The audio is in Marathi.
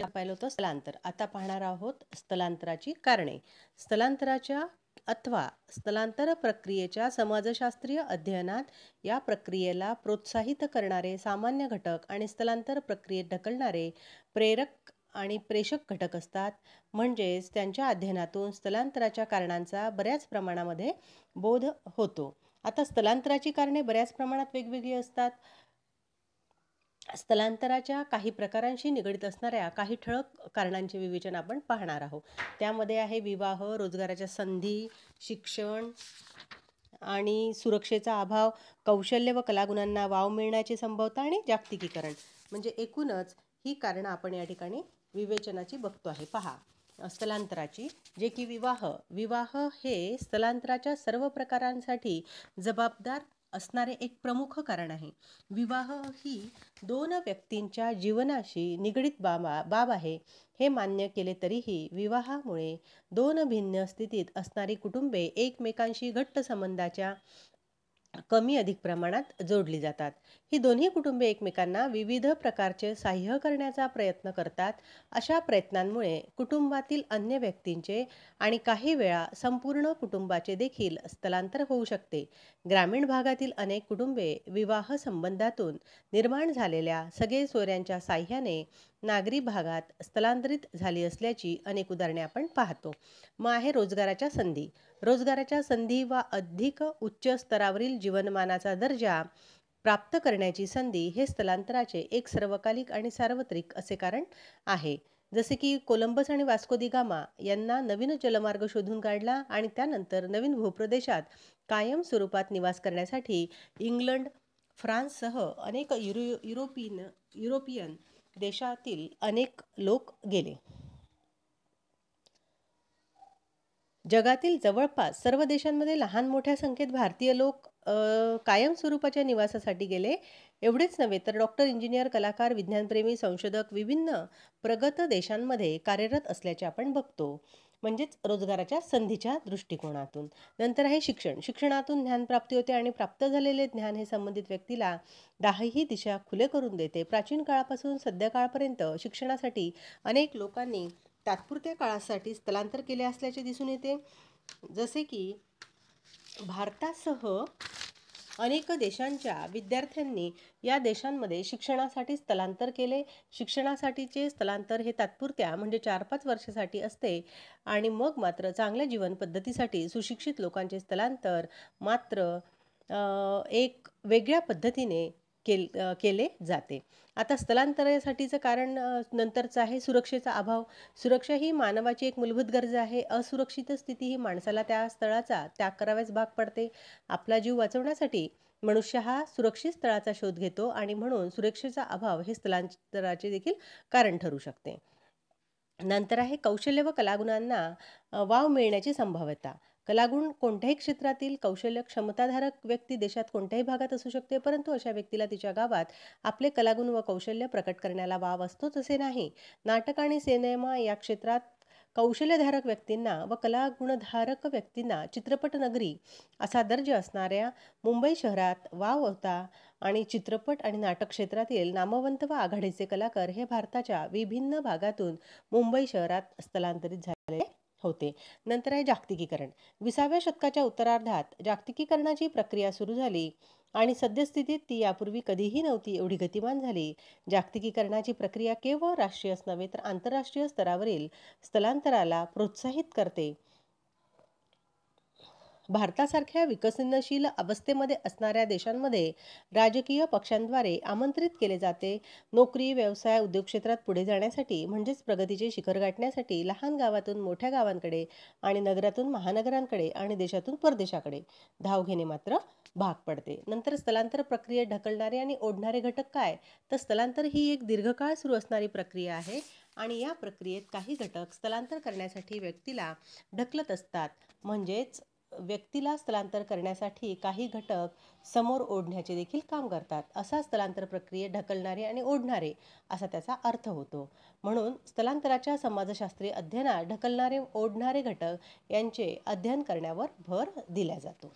पाहिलं होतं स्थलांतर आता पाहणार आहोत स्थलांतराची कारणे स्थलांतराच्या अथवा स्थलांतर प्रक्रियेच्या समाजशास्त्रीय अध्ययनात या प्रक्रियेला प्रोत्साहित करणारे सामान्य घटक आणि स्थलांतर प्रक्रियेत ढकलणारे प्रेरक आणि प्रेषक घटक असतात म्हणजेच त्यांच्या अध्ययनातून स्थलांतराच्या कारणांचा बऱ्याच प्रमाणामध्ये बोध होतो आता स्थलांतराची कारणे बऱ्याच प्रमाणात वेगवेगळी असतात स्थलांतराच्या काही प्रकारांशी निगडीत असणाऱ्या काही ठळक कारणांचे विवेचन आपण पाहणार आहोत त्यामध्ये आहे विवाह रोजगाराच्या संधी शिक्षण आणि सुरक्षेचा अभाव कौशल्य व कलागुणांना वाव मिळण्याची संभवता आणि जागतिकीकरण म्हणजे एकूणच ही कारणं आपण या ठिकाणी विवेचनाची बघतो आहे पहा स्थलांतराची जे की विवाह विवाह हे स्थलांतराच्या सर्व प्रकारांसाठी जबाबदार असणारे एक प्रमुख कारण आहे विवाह ही दोन व्यक्तींच्या जीवनाशी निगडीत बाबा बाब आहे हे मान्य केले तरीही विवाहामुळे दोन भिन्न स्थितीत असणारी कुटुंबे एकमेकांशी घट्ट संबंधाच्या कमी अधिक प्रमाणात जोडली जातात ही दोन्ही कुटुंबे एकमेकांना विविध प्रकारचे साह्य करण्याचा प्रयत्न करतात अशा प्रयत्नांमुळे कुटुंबातील अन्य व्यक्तींचे आणि काही वेळा संपूर्ण कुटुंबाचे देखील स्थलांतर होऊ शकते ग्रामीण भागातील अनेक कुटुंबे विवाह संबंधातून निर्माण झालेल्या सगळे सोऱ्यांच्या साह्याने नागरी भागात स्थलांतरित झाली असल्याची अनेक उदाहरणे आपण पाहतो मग आहे रोजगाराच्या संधी रोजगाराच्या संधी वा अधिक उच्च स्तरावरील जीवनमानाचा दर्जा प्राप्त करण्याची संधी हे स्थलांतराचे एक सर्वकालिक आणि सार्वत्रिक असे कारण आहे जसे की कोलंबस आणि वास्को दिगामा यांना नवीन जलमार्ग शोधून काढला आणि त्यानंतर नवीन भूप्रदेशात कायम स्वरूपात निवास करण्यासाठी इंग्लंड फ्रान्ससह अनेक युरो युरोपियन युरोपियन देशातील अनेक लोक गेले जगातील जवळपास सर्व देशांमध्ये लहान मोठ्या संख्येत भारतीय लोक कायम स्वरूपाच्या निवासासाठी गेले एवढेच नव्हे तर डॉक्टर इंजिनियर कलाकार विज्ञानप्रेमी संशोधक विभिन्न प्रगत देशांमध्ये कार्यरत असल्याचे आपण बघतो म्हणजेच रोजगाराच्या संधीच्या दृष्टिकोनातून नंतर आहे शिक्षण शिक्षणातून ज्ञान प्राप्ती होते आणि प्राप्त झालेले ज्ञान हे संबंधित व्यक्तीला दहाही दिशा खुले करून देते प्राचीन काळापासून सध्या काळपर्यंत शिक्षणासाठी अनेक लोकांनी तात्पुरत्या काळासाठी स्थलांतर केले असल्याचे दिसून येते जसे की भारतासह अनेक देशांच्या विद्यार्थ्यांनी या देशांमध्ये शिक्षणासाठी स्थलांतर केले शिक्षणासाठीचे स्थलांतर हे तात्पुरत्या म्हणजे चार पाच वर्षासाठी असते आणि मग मात्र चांगल्या जीवनपद्धतीसाठी सुशिक्षित लोकांचे स्थलांतर मात्र एक वेगळ्या पद्धतीने केल केले जाते आता स्थलांतरासाठीचं कारण नंतरचं आहे सुरक्षेचा अभाव सुरक्षा ही मानवाची एक मूलभूत गरज आहे असुरक्षित स्थिती ही माणसाला त्या स्थळाचा त्याग कराव्यास भाग पडते आपला जीव वाचवण्यासाठी मनुष्य हा सुरक्षित स्थळाचा शोध घेतो आणि म्हणून सुरक्षेचा अभाव हे स्थलांतराचे देखील कारण ठरू शकते नंतर आहे कौशल्य व कलागुणांना वाव मिळण्याची संभाव्यता कलागुण कोणत्याही क्षेत्रातील कौशल्य क्षमताधारक व्यक्ती देशात कोणत्याही भागात असू शकते परंतु अशा व्यक्तीला तिच्या गावात आपले कलागुण व कौशल्य प्रकट करण्याला वाव असतोच असे नाही नाटक आणि सिनेमा या क्षेत्रात कौशल्यधारक व्यक्तींना व कलागुणधारक व्यक्तींना चित्रपट नगरी असा दर्जा असणाऱ्या मुंबई शहरात वाव होता आणि चित्रपट आणि नाटक क्षेत्रातील नामवंत व आघाडीचे कलाकार हे भारताच्या विभिन्न भागातून मुंबई शहरात स्थलांतरित झाले होते नंतर आहे जागतिकीकरण विसाव्या शतकाच्या उत्तरार्धात जागतिकीकरणाची प्रक्रिया सुरू झाली आणि सद्यस्थितीत ती यापूर्वी कधीही नव्हती एवढी गतिमान झाली जागतिकीकरणाची प्रक्रिया केवळ राष्ट्रीयच नव्हे तर आंतरराष्ट्रीय स्तरावरील स्थलांतराला प्रोत्साहित करते भारतासारख्या विकसनशील अवस्थेमध्ये असणाऱ्या देशांमध्ये राजकीय पक्षांद्वारे आमंत्रित केले जाते नोकरी व्यवसाय उद्योग क्षेत्रात पुढे जाण्यासाठी म्हणजेच प्रगतीचे शिखर गाठण्यासाठी लहान गावातून मोठ्या गावांकडे आणि नगरातून महानगरांकडे आणि देशातून परदेशाकडे धाव घेणे मात्र भाग पडते नंतर स्थलांतर प्रक्रियेत ढकलणारे आणि ओढणारे घटक काय तर स्थलांतर ही एक दीर्घकाळ सुरू असणारी प्रक्रिया आहे आणि या प्रक्रियेत काही घटक स्थलांतर करण्यासाठी व्यक्तीला ढकलत असतात म्हणजेच व्यक्तीला स्थलांतर करण्यासाठी काही घटक समोर ओढण्याचे देखील काम करतात असा स्थलांतर प्रक्रिये ढकलणारे आणि ओढणारे असा त्याचा अर्थ होतो म्हणून स्थलांतराच्या समाजशास्त्रीय अध्ययनात ढकलणारे ओढणारे घटक यांचे अध्ययन करण्यावर भर दिला जातो